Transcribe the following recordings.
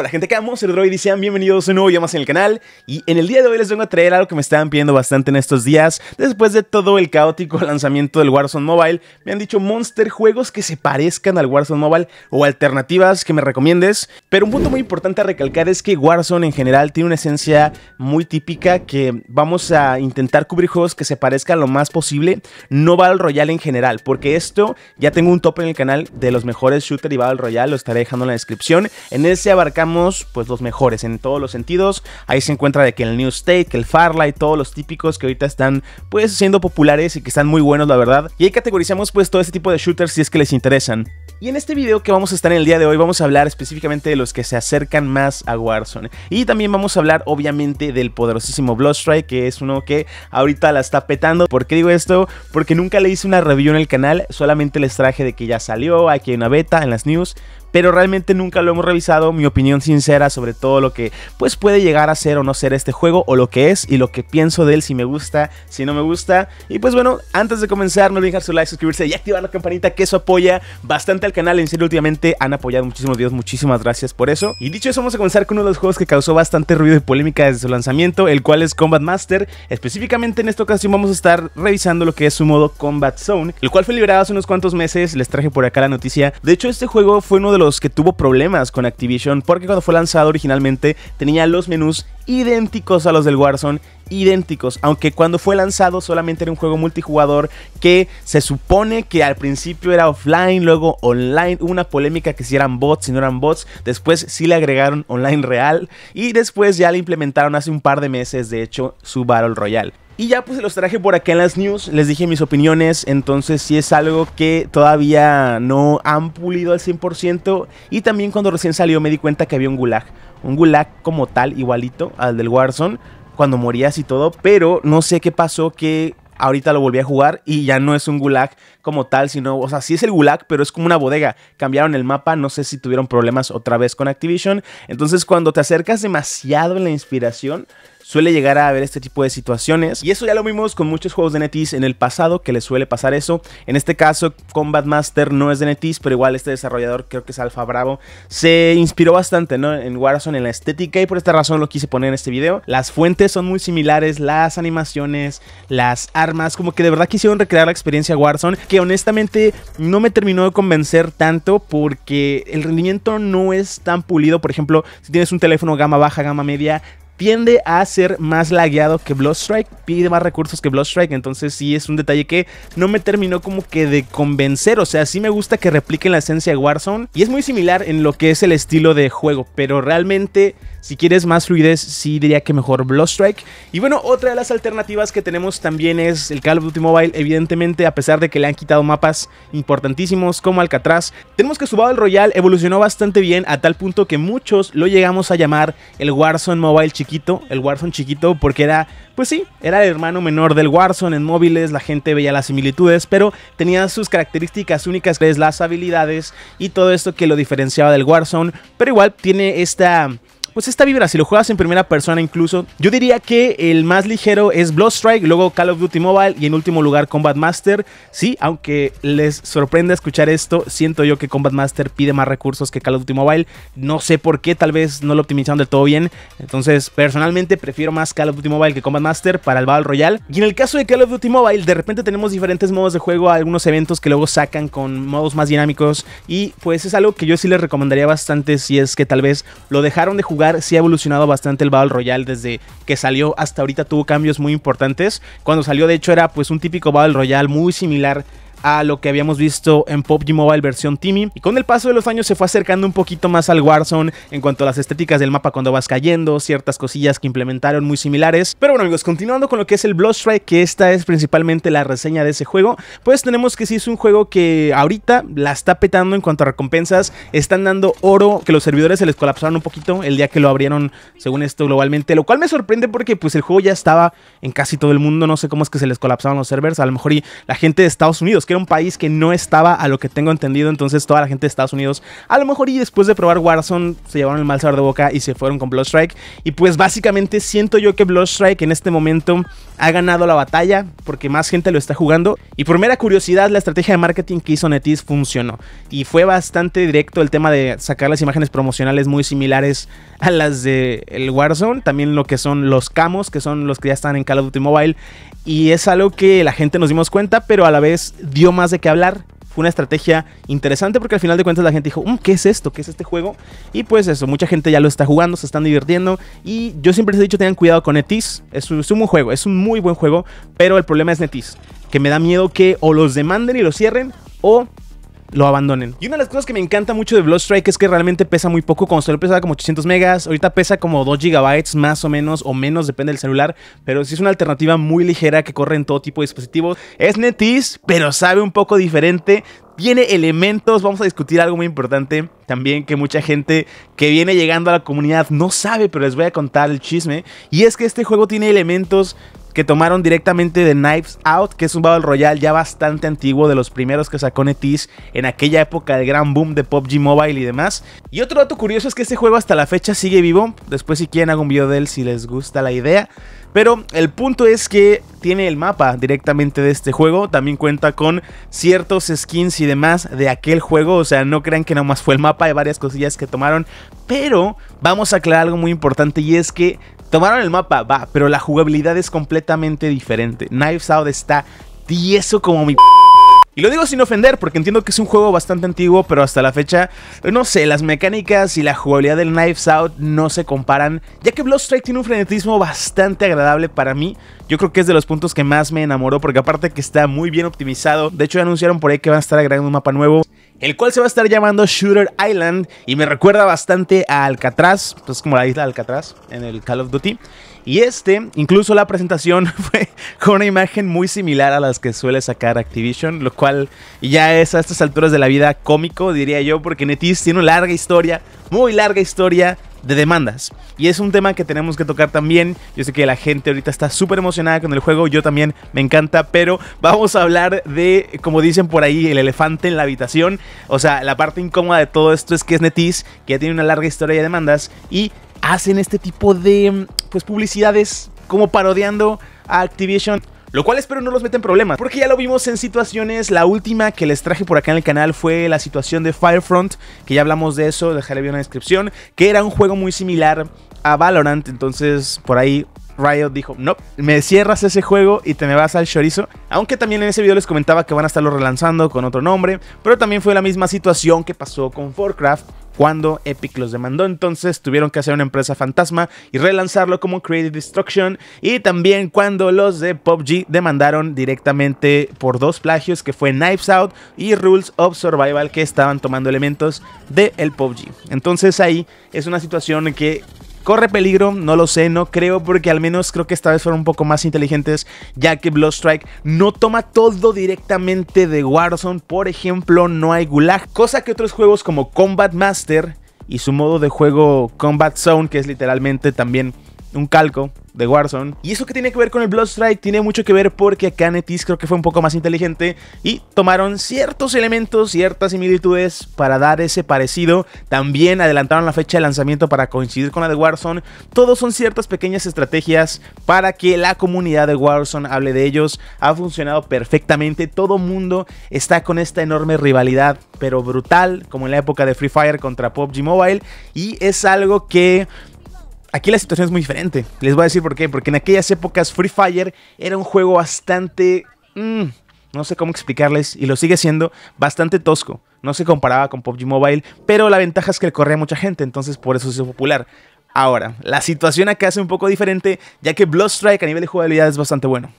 Hola gente, que amo el Droid y sean bienvenidos a un nuevo día más en el canal Y en el día de hoy les vengo a traer algo que me estaban pidiendo bastante en estos días Después de todo el caótico lanzamiento del Warzone Mobile Me han dicho Monster juegos que se parezcan al Warzone Mobile o alternativas que me recomiendes Pero un punto muy importante a recalcar es que Warzone en general tiene una esencia muy típica Que vamos a intentar cubrir juegos que se parezcan lo más posible No Battle Royale en general, porque esto ya tengo un top en el canal de los mejores shooter y Battle Royale Lo estaré dejando en la descripción En ese abarcamos pues los mejores en todos los sentidos. Ahí se encuentra de que el New State, que el Farlight, todos los típicos que ahorita están pues siendo populares y que están muy buenos la verdad. Y ahí categorizamos pues todo este tipo de shooters si es que les interesan. Y en este video que vamos a estar en el día de hoy vamos a hablar específicamente de los que se acercan más a Warzone. Y también vamos a hablar obviamente del poderosísimo Bloodstrike que es uno que ahorita la está petando. ¿Por qué digo esto? Porque nunca le hice una review en el canal, solamente les traje de que ya salió, aquí hay una beta en las news pero realmente nunca lo hemos revisado. Mi opinión sincera sobre todo lo que pues puede llegar a ser o no ser este juego o lo que es y lo que pienso de él, si me gusta, si no me gusta. Y pues bueno, antes de comenzar, no olviden dejar su like, suscribirse y activar la campanita que eso apoya bastante al canal. En serio, últimamente han apoyado muchísimos videos, muchísimas gracias por eso. Y dicho eso, vamos a comenzar con uno de los juegos que causó bastante ruido y polémica desde su lanzamiento, el cual es Combat Master. Específicamente en esta ocasión vamos a estar revisando lo que es su modo Combat Zone, el cual fue liberado hace unos cuantos meses. Les traje por acá la noticia. De hecho, este juego fue uno de los que tuvo problemas con Activision porque cuando fue lanzado originalmente tenía los menús idénticos a los del Warzone, idénticos, aunque cuando fue lanzado solamente era un juego multijugador que se supone que al principio era offline, luego online, hubo una polémica que si eran bots, y no eran bots, después sí le agregaron online real y después ya le implementaron hace un par de meses de hecho su Battle Royale. Y ya pues los traje por acá en las news, les dije mis opiniones, entonces si es algo que todavía no han pulido al 100% y también cuando recién salió me di cuenta que había un gulag, un gulag como tal igualito al del Warzone, cuando morías y todo, pero no sé qué pasó que ahorita lo volví a jugar y ya no es un gulag como tal, sino, o sea, sí es el gulag, pero es como una bodega. Cambiaron el mapa, no sé si tuvieron problemas otra vez con Activision. Entonces, cuando te acercas demasiado en la inspiración, suele llegar a haber este tipo de situaciones. Y eso ya lo vimos con muchos juegos de Netis en el pasado, que les suele pasar eso. En este caso, Combat Master no es de Netis, pero igual este desarrollador, creo que es Alfa Bravo, se inspiró bastante ¿no? en Warzone, en la estética, y por esta razón lo quise poner en este video. Las fuentes son muy similares, las animaciones, las armas, como que de verdad quisieron recrear la experiencia Warzone, que honestamente no me terminó de convencer tanto porque el rendimiento no es tan pulido. Por ejemplo, si tienes un teléfono gama baja, gama media, tiende a ser más lagueado que Bloodstrike, pide más recursos que Bloodstrike, entonces sí es un detalle que no me terminó como que de convencer, o sea, sí me gusta que repliquen la esencia de Warzone y es muy similar en lo que es el estilo de juego, pero realmente si quieres más fluidez, sí diría que mejor Bloodstrike. Y bueno, otra de las alternativas que tenemos también es el Call of Duty Mobile, evidentemente a pesar de que le han quitado mapas importantísimos como Alcatraz, tenemos que su Battle Royale evolucionó bastante bien a tal punto que muchos lo llegamos a llamar el Warzone Mobile chicos, el Warzone chiquito, porque era, pues sí, era el hermano menor del Warzone en móviles, la gente veía las similitudes, pero tenía sus características únicas, es las habilidades y todo esto que lo diferenciaba del Warzone, pero igual tiene esta pues esta vibra, si lo juegas en primera persona incluso, yo diría que el más ligero es Bloodstrike, luego Call of Duty Mobile y en último lugar Combat Master. Sí, aunque les sorprenda escuchar esto, siento yo que Combat Master pide más recursos que Call of Duty Mobile. No sé por qué, tal vez no lo optimizaron del todo bien. Entonces, personalmente prefiero más Call of Duty Mobile que Combat Master para el Battle Royale. Y en el caso de Call of Duty Mobile, de repente tenemos diferentes modos de juego, algunos eventos que luego sacan con modos más dinámicos y pues es algo que yo sí les recomendaría bastante si es que tal vez lo dejaron de jugar si sí ha evolucionado bastante el Battle Royale desde que salió hasta ahorita tuvo cambios muy importantes. Cuando salió de hecho era pues un típico Battle Royale muy similar a lo que habíamos visto en PUBG Mobile versión Timmy. Y con el paso de los años se fue acercando un poquito más al Warzone en cuanto a las estéticas del mapa cuando vas cayendo, ciertas cosillas que implementaron muy similares. Pero bueno amigos, continuando con lo que es el Blood que esta es principalmente la reseña de ese juego, pues tenemos que si es un juego que ahorita la está petando en cuanto a recompensas. Están dando oro, que los servidores se les colapsaron un poquito el día que lo abrieron, según esto, globalmente. Lo cual me sorprende porque pues el juego ya estaba en casi todo el mundo. No sé cómo es que se les colapsaron los servers. A lo mejor y la gente de Estados Unidos que era un país que no estaba a lo que tengo entendido. Entonces toda la gente de Estados Unidos, a lo mejor y después de probar Warzone, se llevaron el mal sabor de boca y se fueron con Bloodstrike. Y pues básicamente siento yo que Bloodstrike en este momento ha ganado la batalla porque más gente lo está jugando. Y por mera curiosidad, la estrategia de marketing que hizo Netis funcionó. Y fue bastante directo el tema de sacar las imágenes promocionales muy similares a las de el Warzone. También lo que son los camos, que son los que ya están en Call of Duty Mobile. Y es algo que la gente nos dimos cuenta, pero a la vez dio más de que hablar. Fue una estrategia interesante porque al final de cuentas la gente dijo, mm, ¿qué es esto? ¿Qué es este juego? Y pues eso, mucha gente ya lo está jugando, se están divirtiendo. Y yo siempre les he dicho, tengan cuidado con Netis. Es, un buen juego, es un muy buen juego, pero el problema es Netis. Que me da miedo que o los demanden y los cierren o lo abandonen. Y una de las cosas que me encanta mucho de Bloodstrike es que realmente pesa muy poco. Cuando solo pesaba como 800 megas, ahorita pesa como 2 gigabytes más o menos, o menos, depende del celular. Pero sí es una alternativa muy ligera que corre en todo tipo de dispositivos. Es netis, pero sabe un poco diferente Tiene elementos, vamos a discutir algo muy importante también que mucha gente que viene llegando a la comunidad no sabe, pero les voy a contar el chisme. Y es que este juego tiene elementos que tomaron directamente de Knives Out, que es un Battle Royale ya bastante antiguo, de los primeros que sacó Netis en aquella época del gran boom de PUBG Mobile y demás. Y otro dato curioso es que este juego hasta la fecha sigue vivo, después si quieren hago un video de él si les gusta la idea. Pero el punto es que tiene el mapa directamente de este juego, también cuenta con ciertos skins y demás de aquel juego, o sea, no crean que más fue el mapa, hay varias cosillas que tomaron, pero vamos a aclarar algo muy importante y es que Tomaron el mapa, va, pero la jugabilidad es completamente diferente. Knives Out está tieso como mi... Y lo digo sin ofender porque entiendo que es un juego bastante antiguo, pero hasta la fecha, pues no sé, las mecánicas y la jugabilidad del Knives Out no se comparan, ya que Bloodstrike tiene un frenetismo bastante agradable para mí. Yo creo que es de los puntos que más me enamoró porque aparte que está muy bien optimizado, de hecho anunciaron por ahí que van a estar agregando un mapa nuevo el cual se va a estar llamando Shooter Island y me recuerda bastante a Alcatraz, pues como la isla de Alcatraz en el Call of Duty. Y este, incluso la presentación fue con una imagen muy similar a las que suele sacar Activision, lo cual ya es a estas alturas de la vida cómico, diría yo, porque Netis tiene una larga historia, muy larga historia de demandas. Y es un tema que tenemos que tocar también. Yo sé que la gente ahorita está súper emocionada con el juego, yo también me encanta, pero vamos a hablar de, como dicen por ahí, el elefante en la habitación. O sea, la parte incómoda de todo esto es que es Netis, que ya tiene una larga historia de demandas y hacen este tipo de pues publicidades como parodiando a Activision lo cual espero no los meten en problemas, porque ya lo vimos en situaciones. La última que les traje por acá en el canal fue la situación de Firefront, que ya hablamos de eso, dejaré bien en la descripción, que era un juego muy similar a Valorant, entonces por ahí Riot dijo, no, me cierras ese juego y te me vas al chorizo. Aunque también en ese video les comentaba que van a estarlo relanzando con otro nombre, pero también fue la misma situación que pasó con Warcraft cuando Epic los demandó. Entonces tuvieron que hacer una empresa fantasma y relanzarlo como Creative Destruction. Y también cuando los de PUBG demandaron directamente por dos plagios que fue Knives Out y Rules of Survival que estaban tomando elementos del PUBG. Entonces ahí es una situación que Corre peligro, no lo sé, no creo, porque al menos creo que esta vez fueron un poco más inteligentes, ya que Bloodstrike no toma todo directamente de Warzone, por ejemplo, no hay gulag, cosa que otros juegos como Combat Master y su modo de juego Combat Zone, que es literalmente también un calco de Warzone. Y eso que tiene que ver con el Bloodstrike tiene mucho que ver porque acá creo que fue un poco más inteligente y tomaron ciertos elementos, ciertas similitudes para dar ese parecido. También adelantaron la fecha de lanzamiento para coincidir con la de Warzone. Todos son ciertas pequeñas estrategias para que la comunidad de Warzone hable de ellos. Ha funcionado perfectamente. Todo mundo está con esta enorme rivalidad, pero brutal, como en la época de Free Fire contra PUBG Mobile. Y es algo que Aquí la situación es muy diferente. Les voy a decir por qué. Porque en aquellas épocas Free Fire era un juego bastante... Mm, no sé cómo explicarles, y lo sigue siendo bastante tosco. No se comparaba con PUBG Mobile, pero la ventaja es que le corría mucha gente, entonces por eso se hizo popular. Ahora, la situación acá es un poco diferente, ya que Bloodstrike a nivel de jugabilidad es bastante bueno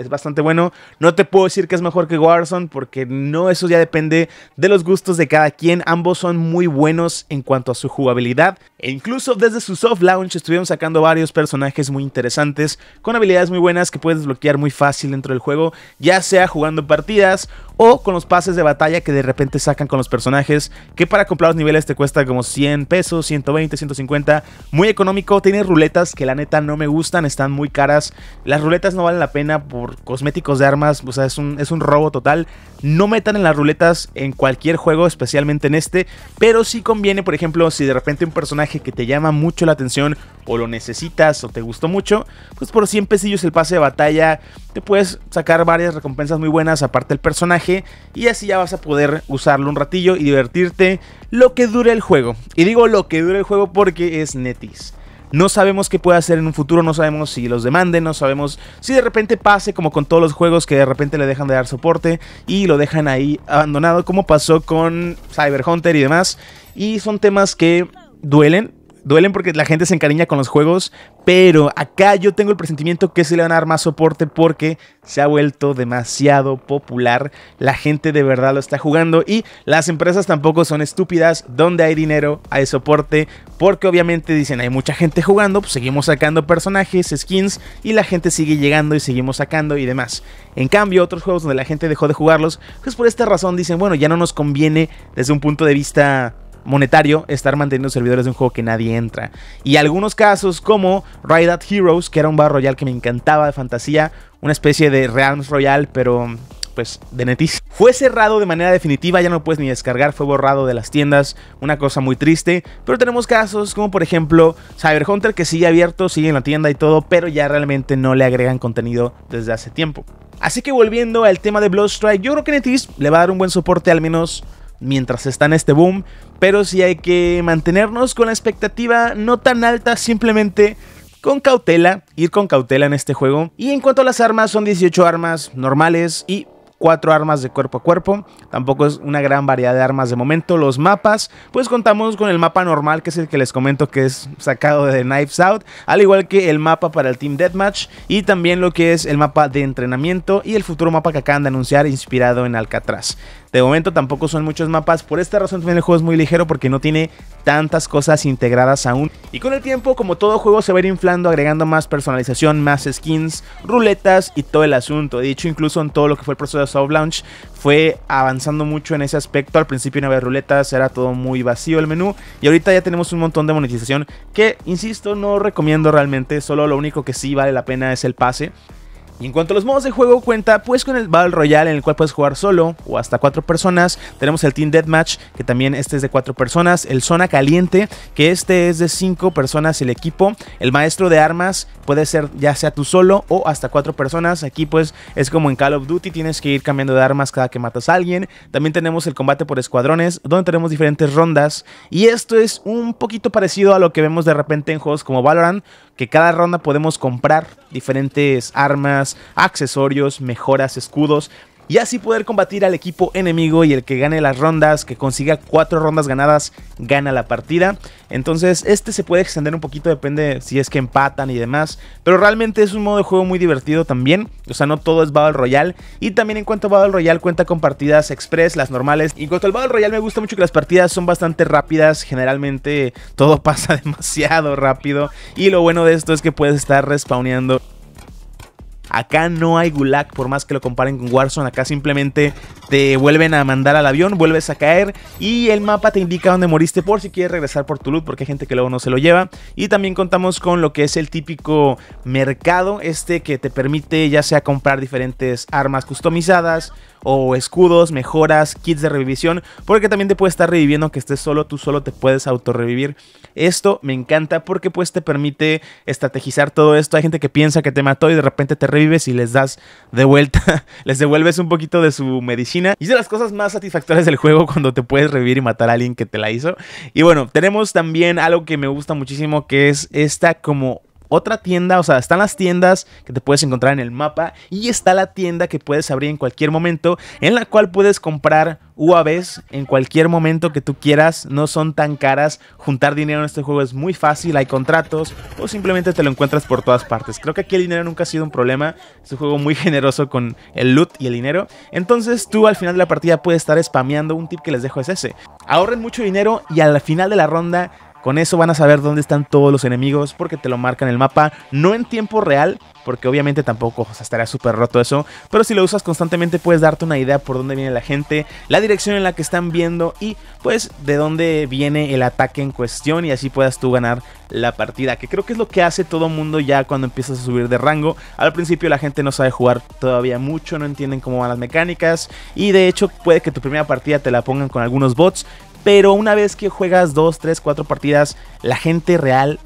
es bastante bueno. No te puedo decir que es mejor que Warzone porque no, eso ya depende de los gustos de cada quien. Ambos son muy buenos en cuanto a su jugabilidad. E incluso desde su soft launch estuvieron sacando varios personajes muy interesantes con habilidades muy buenas que puedes desbloquear muy fácil dentro del juego, ya sea jugando partidas o con los pases de batalla que de repente sacan con los personajes, que para comprar los niveles te cuesta como 100 pesos, 120, 150, muy económico. Tiene ruletas que la neta no me gustan, están muy caras. Las ruletas no valen la pena por cosméticos de armas, o sea, es un, es un robo total. No metan en las ruletas en cualquier juego, especialmente en este, pero si conviene, por ejemplo, si de repente un personaje que te llama mucho la atención o lo necesitas o te gustó mucho, pues por 100 pesillos el pase de batalla te puedes sacar varias recompensas muy buenas aparte del personaje y así ya vas a poder usarlo un ratillo y divertirte lo que dure el juego. Y digo lo que dure el juego porque es netis. No sabemos qué puede hacer en un futuro, no sabemos si los demanden, no sabemos si de repente pase como con todos los juegos que de repente le dejan de dar soporte y lo dejan ahí abandonado, como pasó con Cyber Hunter y demás. Y son temas que duelen, duelen porque la gente se encariña con los juegos, pero acá yo tengo el presentimiento que se le van a dar más soporte porque se ha vuelto demasiado popular, la gente de verdad lo está jugando y las empresas tampoco son estúpidas, donde hay dinero hay soporte, porque obviamente dicen hay mucha gente jugando, pues seguimos sacando personajes, skins y la gente sigue llegando y seguimos sacando y demás. En cambio, otros juegos donde la gente dejó de jugarlos, pues por esta razón dicen, bueno, ya no nos conviene desde un punto de vista monetario estar manteniendo servidores de un juego que nadie entra. Y algunos casos como Ride at Heroes, que era un bar royal que me encantaba de fantasía, una especie de Realms Royal, pero pues de Netis. Fue cerrado de manera definitiva, ya no puedes ni descargar, fue borrado de las tiendas, una cosa muy triste, pero tenemos casos como por ejemplo Cyber Hunter que sigue abierto, sigue en la tienda y todo, pero ya realmente no le agregan contenido desde hace tiempo. Así que volviendo al tema de Bloodstrike, yo creo que Netis le va a dar un buen soporte al menos mientras está en este boom, pero si hay que mantenernos con la expectativa no tan alta, simplemente con cautela, ir con cautela en este juego. Y en cuanto a las armas, son 18 armas normales y 4 armas de cuerpo a cuerpo. Tampoco es una gran variedad de armas de momento. Los mapas, pues contamos con el mapa normal, que es el que les comento que es sacado de Knives Out, al igual que el mapa para el Team Deathmatch y también lo que es el mapa de entrenamiento y el futuro mapa que acaban de anunciar inspirado en Alcatraz. De momento tampoco son muchos mapas, por esta razón también el juego es muy ligero porque no tiene tantas cosas integradas aún. Y con el tiempo, como todo juego, se va a ir inflando, agregando más personalización, más skins, ruletas y todo el asunto. De hecho, incluso en todo lo que fue el proceso de Soft Launch, fue avanzando mucho en ese aspecto. Al principio no había ruletas, era todo muy vacío el menú. Y ahorita ya tenemos un montón de monetización que, insisto, no recomiendo realmente. Solo lo único que sí vale la pena es el pase. Y en cuanto a los modos de juego, cuenta pues con el Battle Royale en el cual puedes jugar solo o hasta cuatro personas. Tenemos el Team Deathmatch, que también este es de cuatro personas. El Zona Caliente, que este es de cinco personas el equipo. El Maestro de Armas puede ser ya sea tú solo o hasta cuatro personas. Aquí pues es como en Call of Duty, tienes que ir cambiando de armas cada que matas a alguien. También tenemos el combate por escuadrones, donde tenemos diferentes rondas. Y esto es un poquito parecido a lo que vemos de repente en juegos como Valorant, que cada ronda podemos comprar diferentes armas accesorios, mejoras, escudos, y así poder combatir al equipo enemigo y el que gane las rondas, que consiga cuatro rondas ganadas, gana la partida. Entonces este se puede extender un poquito, depende si es que empatan y demás, pero realmente es un modo de juego muy divertido también, o sea no todo es Battle Royale y también en cuanto a Battle Royale cuenta con partidas express, las normales. Y en cuanto al Battle Royale me gusta mucho que las partidas son bastante rápidas, generalmente todo pasa demasiado rápido y lo bueno de esto es que puedes estar respawneando Acá no hay gulag, por más que lo comparen con Warzone. Acá simplemente te vuelven a mandar al avión, vuelves a caer y el mapa te indica dónde moriste por si quieres regresar por tu loot, porque hay gente que luego no se lo lleva. Y también contamos con lo que es el típico mercado, este que te permite ya sea comprar diferentes armas customizadas o escudos, mejoras, kits de revivisión, porque también te puede estar reviviendo que estés solo, tú solo te puedes autorrevivir. Esto me encanta porque pues te permite estrategizar todo esto. Hay gente que piensa que te mató y de repente te revives y les das de vuelta, les devuelves un poquito de su medicina. Y es de las cosas más satisfactorias del juego cuando te puedes revivir y matar a alguien que te la hizo. Y bueno, tenemos también algo que me gusta muchísimo que es esta como otra tienda, o sea, están las tiendas que te puedes encontrar en el mapa y está la tienda que puedes abrir en cualquier momento, en la cual puedes comprar UAVs en cualquier momento que tú quieras, no son tan caras, juntar dinero en este juego es muy fácil, hay contratos o simplemente te lo encuentras por todas partes. Creo que aquí el dinero nunca ha sido un problema, es un juego muy generoso con el loot y el dinero, entonces tú al final de la partida puedes estar spameando, un tip que les dejo es ese, ahorren mucho dinero y al final de la ronda con eso van a saber dónde están todos los enemigos porque te lo marcan el mapa, no en tiempo real, porque obviamente tampoco o estará súper roto eso, pero si lo usas constantemente puedes darte una idea por dónde viene la gente, la dirección en la que están viendo y pues de dónde viene el ataque en cuestión y así puedas tú ganar la partida, que creo que es lo que hace todo mundo ya cuando empiezas a subir de rango. Al principio la gente no sabe jugar todavía mucho, no entienden cómo van las mecánicas y de hecho puede que tu primera partida te la pongan con algunos bots, pero una vez que juegas 2, 3, 4 partidas, la gente real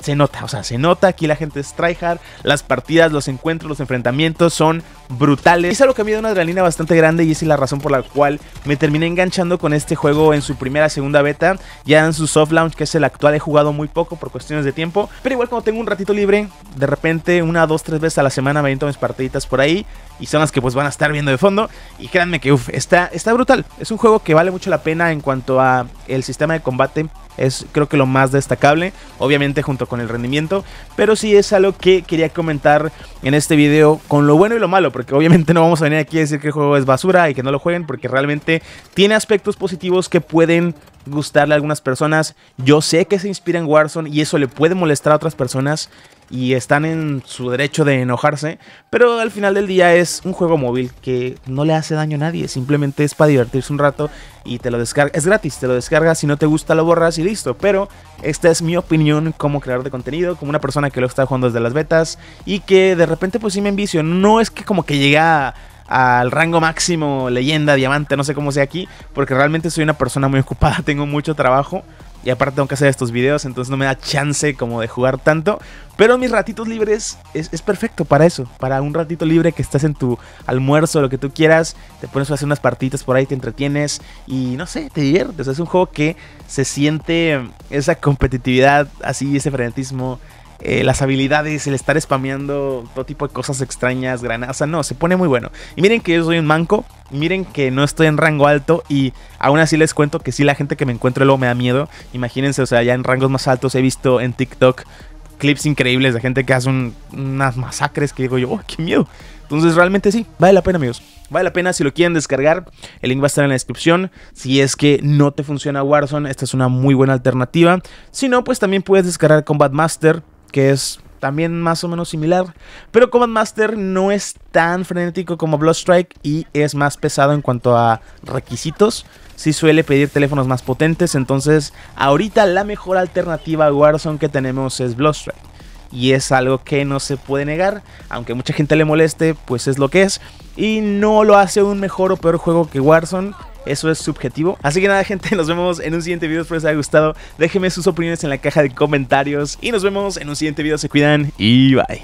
se nota, o sea, se nota, aquí la gente es tryhard, las partidas, los encuentros, los enfrentamientos son brutales. Es algo que me da una adrenalina bastante grande y esa es la razón por la cual me terminé enganchando con este juego en su primera, segunda beta, ya en su soft launch, que es el actual, he jugado muy poco por cuestiones de tiempo, pero igual cuando tengo un ratito libre, de repente una, dos, tres veces a la semana me aviento mis partiditas por ahí, y son las que pues van a estar viendo de fondo. Y créanme que uff, está, está brutal. Es un juego que vale mucho la pena en cuanto a el sistema de combate. Es creo que lo más destacable, obviamente junto con el rendimiento. Pero sí es algo que quería comentar en este video con lo bueno y lo malo. Porque obviamente no vamos a venir aquí a decir que el juego es basura y que no lo jueguen. Porque realmente tiene aspectos positivos que pueden gustarle a algunas personas. Yo sé que se inspira en Warzone y eso le puede molestar a otras personas y están en su derecho de enojarse, pero al final del día es un juego móvil que no le hace daño a nadie, simplemente es para divertirse un rato y te lo descarga. es gratis, te lo descargas, si no te gusta lo borras y listo, pero esta es mi opinión como creador de contenido, como una persona que lo está jugando desde las betas y que de repente pues sí me envicio, no es que como que llega a al rango máximo, leyenda, diamante, no sé cómo sea aquí, porque realmente soy una persona muy ocupada, tengo mucho trabajo y aparte tengo que hacer estos videos, entonces no me da chance como de jugar tanto. Pero mis ratitos libres es, perfecto para eso, para un ratito libre que estás en tu almuerzo, lo que tú quieras, te pones a hacer unas partitas por ahí, te entretienes y no sé, te diviertes. Es un juego que se siente esa competitividad, así, ese frenetismo, eh, las habilidades, el estar spameando todo tipo de cosas extrañas, granaza, no, se pone muy bueno. Y miren que yo soy un manco, miren que no estoy en rango alto y aún así les cuento que si la gente que me encuentro luego me da miedo. Imagínense, o sea, ya en rangos más altos he visto en TikTok clips increíbles de gente que hace unas masacres que digo yo, oh, qué miedo. Entonces realmente sí, vale la pena amigos. Vale la pena si lo quieren descargar. El link va a estar en la descripción. Si es que no te funciona Warzone, esta es una muy buena alternativa. Si no, pues también puedes descargar Combat Master que es también más o menos similar. Pero Command Master no es tan frenético como Bloodstrike y es más pesado en cuanto a requisitos. Si suele pedir teléfonos más potentes, entonces ahorita la mejor alternativa a Warzone que tenemos es Bloodstrike. Y es algo que no se puede negar, aunque mucha gente le moleste, pues es lo que es. Y no lo hace un mejor o peor juego que Warzone, eso es subjetivo. Así que nada, gente, nos vemos en un siguiente video. Espero les haya gustado. Déjenme sus opiniones en la caja de comentarios. Y nos vemos en un siguiente video. Se cuidan y bye.